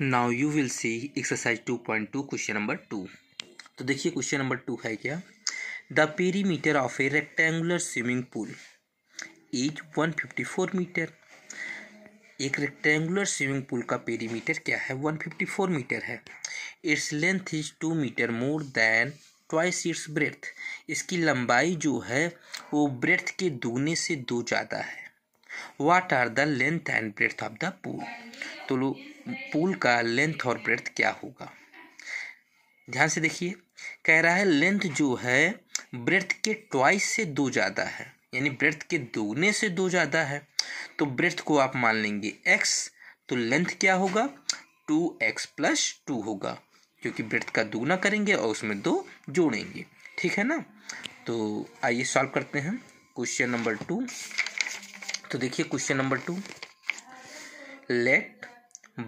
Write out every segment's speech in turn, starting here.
now you will see exercise two point two question number two तो देखिए question number two है क्या the perimeter of a rectangular swimming pool is one fifty four metre एक rectangular swimming pool का perimeter क्या है one fifty four metre है its length is two metre more than twice its breadth इसकी लंबाई जो है वो ब्रेथ के दूने से दो ज़्यादा है what are the length and breadth of the pool तो पूल का लेंथ और ब्रेथ क्या होगा ध्यान से देखिए कह रहा है लेंथ जो है ब्रेथ के ट्वाइस से दो ज़्यादा है यानी ब्रेथ के दोगुने से दो ज़्यादा है तो ब्रेथ को आप मान लेंगे एक्स तो लेंथ क्या होगा टू एक्स प्लस टू होगा क्योंकि ब्रेथ का दोगुना करेंगे और उसमें दो जोड़ेंगे ठीक है ना तो आइए सॉल्व करते हैं क्वेश्चन नंबर टू तो देखिए question number two let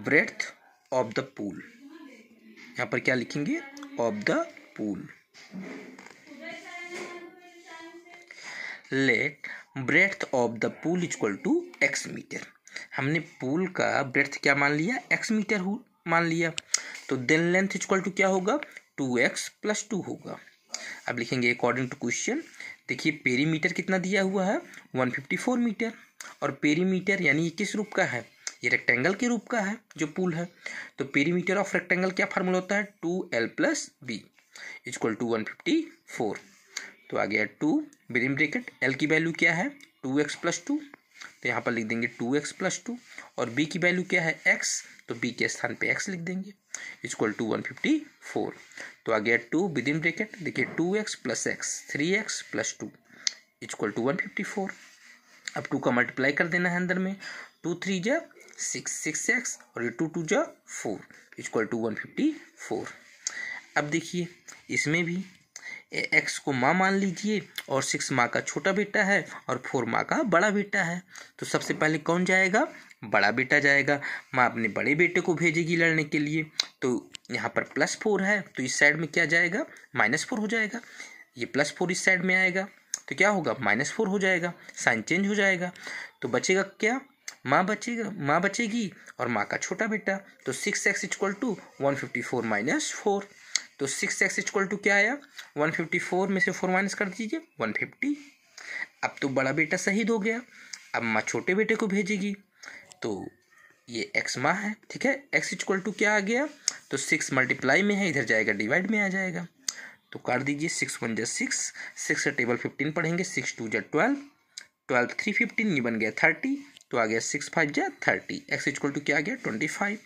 breadth of the pool यहां पर क्या लिखेंगे of the pool let breadth of the pool equal to x metre हमने पूल का ब्रेथ क्या मान लिया एक्स मीटर मान लिया तो देन लेंथ इक्वल टू क्या होगा टू एक्स प्लस टू होगा अब लिखेंगे अकॉर्डिंग टू क्वेश्चन देखिए पेरीमीटर कितना दिया हुआ है 154 मीटर और पेरीमीटर यानी ये किस रूप का है ये रेक्टेंगल के रूप का है जो पुल है तो पेरीमीटर ऑफ रेक्टेंगल क्या फार्मूला होता है two l plus b is equal to one fifty four तो आ गया टू ब्रेन ब्रेकेट एल की वैल्यू क्या है टू एक्स प्लस टू तो यहाँ पर लिख देंगे टू एक्स प्लस टू और बी की वैल्यू क्या है एक्स तो बी के स्थान पे एक्स लिख देंगे is equal to one fifty four तो आ गया टू विद इन ब्रेकेट देखिए two x plus x three x plus two is equal to one fifty four अब टू का मल्टीप्लाई कर देना है अंदर में टू थ्री जो सिक्स सिक्स एक्स और ये टू टू जो four is equal to one fifty four अब देखिए इसमें भी एक्स को माँ मान लीजिए और सिक्स माँ का छोटा बेटा है और फोर माँ का बड़ा बेटा है तो सबसे पहले कौन जाएगा बड़ा बेटा जाएगा माँ अपने बड़े बेटे को भेजेगी लड़ने के लिए तो यहाँ पर प्लस फोर है तो इस साइड में क्या जाएगा माइनस फोर हो जाएगा ये प्लस फोर इस साइड में आएगा तो क्या होगा माइनस फोर हो जाएगा साइन चेंज हो जाएगा तो बचेगा क्या माँ बचेगा माँ बचेगी और माँ का छोटा बेटा तो six x equal to one fifty four minus four तो सिक्स एक्स इक्वल टू क्या आया वन फिफ्टी फोर में से फोर माइनस कर दीजिए वन फिफ्टी अब तो बड़ा बेटा शहीद हो गया अब माँ छोटे बेटे को भेजेगी तो ये एक्स मा है ठीक है एक्स इक्वल टू क्या आ गया तो सिक्स मल्टीप्लाई में है इधर जाएगा डिवाइड में आ जाएगा तो कर दीजिए सिक्स वन जै सिक्स सिक्स से टेबल फिफ्टीन पढ़ेंगे सिक्स टू जै ट्वेल्व ट्वेल्व थ्री फिफ्टीन ये बन गया थर्टी तो आ गया सिक्स फाइव जै थर्टी एक्स इक्वल टू क्या आ गया ट्वेंटी फाइव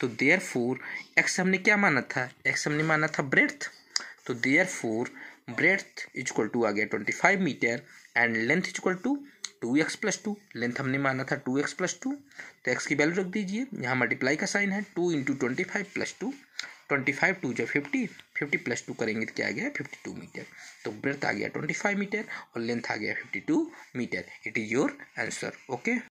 तो देयर फोर एक्स हमने क्या माना था एक्स हमने माना था ब्रेथ तो there therefore breadth is equal to आ गया twenty five metre and length is equal to two x plus two length हमने माना था टू एक्स प्लस टू तो एक्स की वैल्यू रख दीजिए यहाँ मल्टीप्लाई का साइन है two into twenty five plus two twenty five two जो फिफ्टी फिफ्टी प्लस टू करेंगे तो क्या आ गया फिफ्टी टू मीटर तो ब्रेथ आ गया ट्वेंटी फाइव मीटर और लेंथ आ गया fifty two metre it is your answer okay